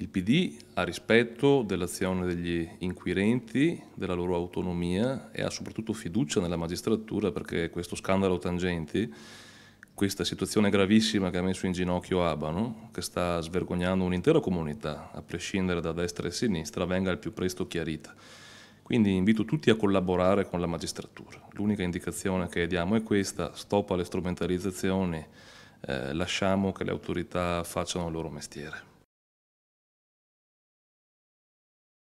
Il PD ha rispetto dell'azione degli inquirenti, della loro autonomia e ha soprattutto fiducia nella magistratura perché questo scandalo tangenti, questa situazione gravissima che ha messo in ginocchio Abano, che sta svergognando un'intera comunità, a prescindere da destra e sinistra, venga al più presto chiarita. Quindi invito tutti a collaborare con la magistratura. L'unica indicazione che diamo è questa, stop alle strumentalizzazioni, eh, lasciamo che le autorità facciano il loro mestiere.